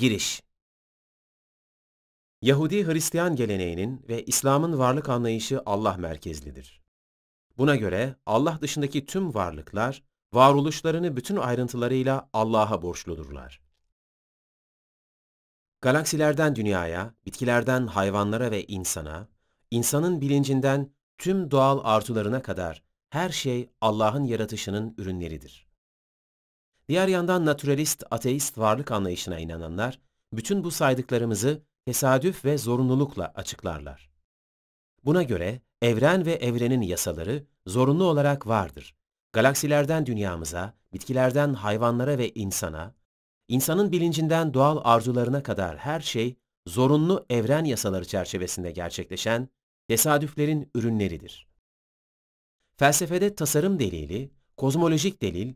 Giriş Yahudi-Hristiyan geleneğinin ve İslam'ın varlık anlayışı Allah merkezlidir. Buna göre Allah dışındaki tüm varlıklar, varoluşlarını bütün ayrıntılarıyla Allah'a borçludurlar. Galaksilerden dünyaya, bitkilerden hayvanlara ve insana, insanın bilincinden tüm doğal artılarına kadar her şey Allah'ın yaratışının ürünleridir. Diğer yandan naturalist, ateist varlık anlayışına inananlar, bütün bu saydıklarımızı tesadüf ve zorunlulukla açıklarlar. Buna göre evren ve evrenin yasaları zorunlu olarak vardır. Galaksilerden dünyamıza, bitkilerden hayvanlara ve insana, insanın bilincinden doğal arzularına kadar her şey zorunlu evren yasaları çerçevesinde gerçekleşen tesadüflerin ürünleridir. Felsefede tasarım delili, kozmolojik delil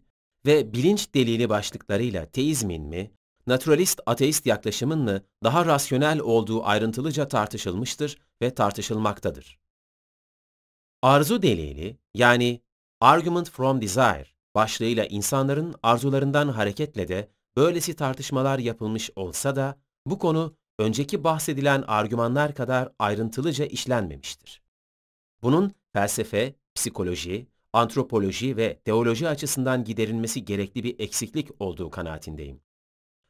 ve bilinç delili başlıklarıyla teizmin mi, naturalist ateist yaklaşımın mı daha rasyonel olduğu ayrıntılıca tartışılmıştır ve tartışılmaktadır. Arzu delili yani Argument from Desire başlığıyla insanların arzularından hareketle de böylesi tartışmalar yapılmış olsa da bu konu önceki bahsedilen argümanlar kadar ayrıntılıca işlenmemiştir. Bunun felsefe, psikoloji, antropoloji ve teoloji açısından giderilmesi gerekli bir eksiklik olduğu kanaatindeyim.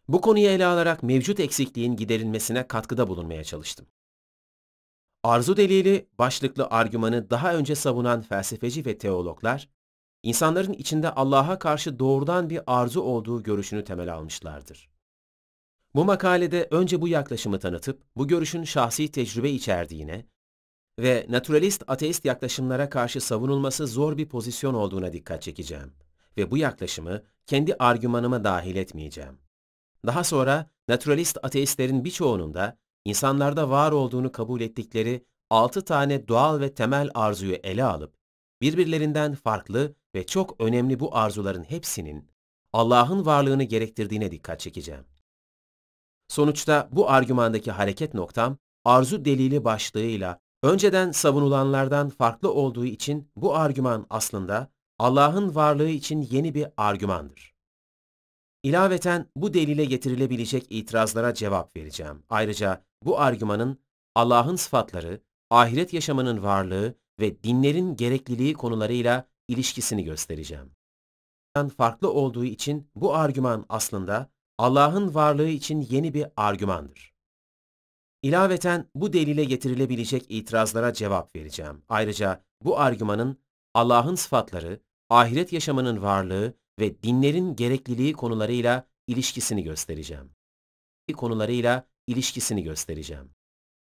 Bu konuyu ele alarak mevcut eksikliğin giderilmesine katkıda bulunmaya çalıştım. Arzu delili başlıklı argümanı daha önce savunan felsefeci ve teologlar, insanların içinde Allah'a karşı doğrudan bir arzu olduğu görüşünü temel almışlardır. Bu makalede önce bu yaklaşımı tanıtıp bu görüşün şahsi tecrübe içerdiğine ve naturalist ateist yaklaşımlara karşı savunulması zor bir pozisyon olduğuna dikkat çekeceğim ve bu yaklaşımı kendi argümanıma dahil etmeyeceğim. Daha sonra naturalist ateistlerin birçoğunun da insanlarda var olduğunu kabul ettikleri altı tane doğal ve temel arzuyu ele alıp birbirlerinden farklı ve çok önemli bu arzuların hepsinin Allah'ın varlığını gerektirdiğine dikkat çekeceğim. Sonuçta bu argümandaki hareket noktam arzu delili başlığıyla önceden savunulanlardan farklı olduğu için bu argüman aslında Allah'ın varlığı için yeni bir argümandır. İlaveten bu delile getirilebilecek itirazlara cevap vereceğim. Ayrıca bu argümanın Allah'ın sıfatları, ahiret yaşamının varlığı ve dinlerin gerekliliği konularıyla ilişkisini göstereceğim. Farklı olduğu için bu argüman aslında Allah'ın varlığı için yeni bir argümandır. İlaveten bu delile getirilebilecek itirazlara cevap vereceğim. Ayrıca bu argümanın Allah'ın sıfatları, ahiret yaşamının varlığı ve dinlerin gerekliliği konularıyla ilişkisini göstereceğim. Konularıyla ilişkisini göstereceğim.